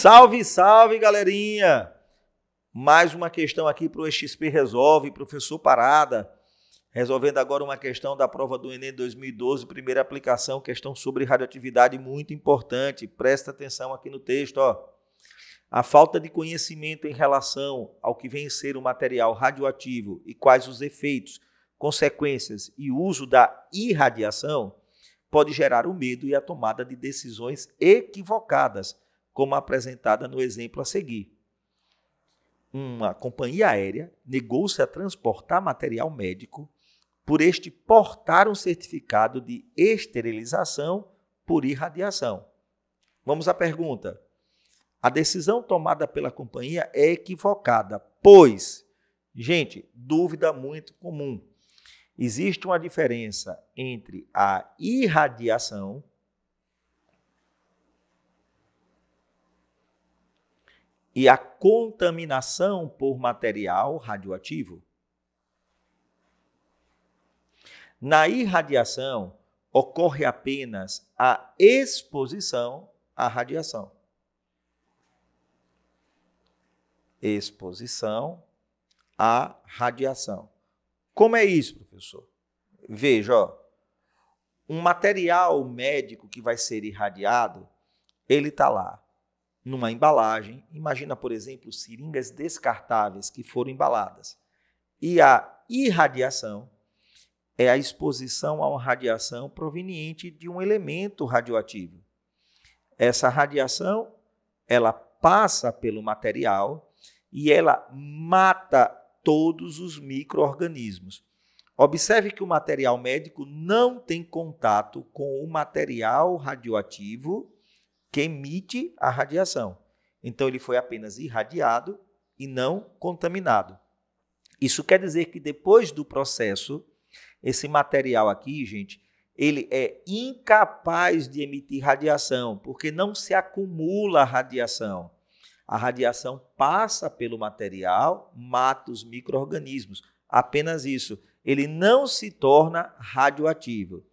Salve, salve, galerinha! Mais uma questão aqui para o XP Resolve, professor Parada. Resolvendo agora uma questão da prova do Enem 2012, primeira aplicação, questão sobre radioatividade muito importante. Presta atenção aqui no texto, ó. A falta de conhecimento em relação ao que vem ser o material radioativo e quais os efeitos, consequências e uso da irradiação pode gerar o medo e a tomada de decisões equivocadas como apresentada no exemplo a seguir. Uma companhia aérea negou-se a transportar material médico por este portar um certificado de esterilização por irradiação. Vamos à pergunta. A decisão tomada pela companhia é equivocada, pois, gente, dúvida muito comum. Existe uma diferença entre a irradiação, e a contaminação por material radioativo. Na irradiação, ocorre apenas a exposição à radiação. Exposição à radiação. Como é isso, professor? Veja, ó, um material médico que vai ser irradiado, ele está lá numa embalagem. Imagina, por exemplo, seringas descartáveis que foram embaladas. E a irradiação é a exposição a uma radiação proveniente de um elemento radioativo. Essa radiação, ela passa pelo material e ela mata todos os microorganismos. Observe que o material médico não tem contato com o material radioativo que emite a radiação. Então ele foi apenas irradiado e não contaminado. Isso quer dizer que depois do processo, esse material aqui, gente, ele é incapaz de emitir radiação, porque não se acumula radiação. A radiação passa pelo material, mata os micro-organismos. Apenas isso. Ele não se torna radioativo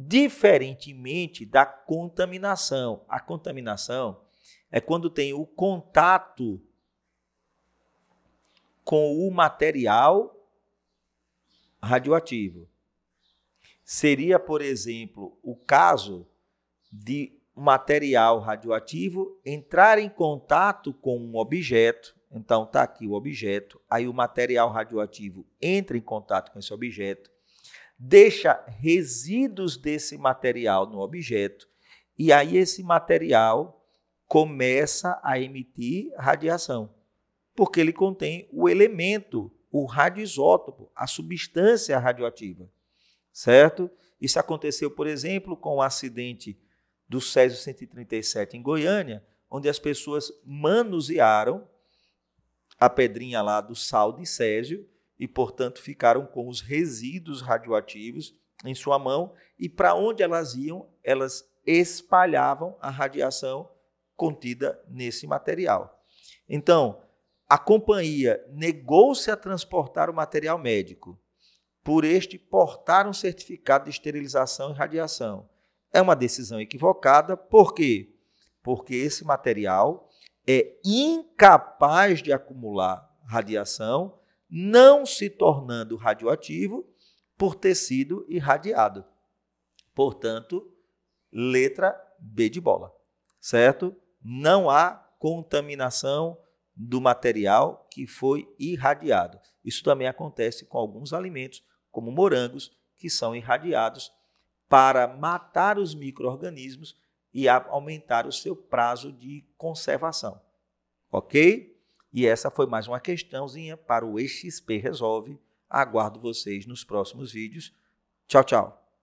diferentemente da contaminação. A contaminação é quando tem o contato com o material radioativo. Seria, por exemplo, o caso de material radioativo entrar em contato com um objeto. Então, está aqui o objeto, aí o material radioativo entra em contato com esse objeto deixa resíduos desse material no objeto, e aí esse material começa a emitir radiação, porque ele contém o elemento, o radioisótopo, a substância radioativa, certo? Isso aconteceu, por exemplo, com o acidente do Césio 137 em Goiânia, onde as pessoas manusearam a pedrinha lá do sal de Césio e, portanto, ficaram com os resíduos radioativos em sua mão e para onde elas iam, elas espalhavam a radiação contida nesse material. Então, a companhia negou-se a transportar o material médico, por este portar um certificado de esterilização e radiação. É uma decisão equivocada, por quê? Porque esse material é incapaz de acumular radiação não se tornando radioativo por ter sido irradiado. Portanto, letra B de bola, certo? Não há contaminação do material que foi irradiado. Isso também acontece com alguns alimentos, como morangos, que são irradiados para matar os micro-organismos e aumentar o seu prazo de conservação. Ok? E essa foi mais uma questãozinha para o XP Resolve. Aguardo vocês nos próximos vídeos. Tchau, tchau.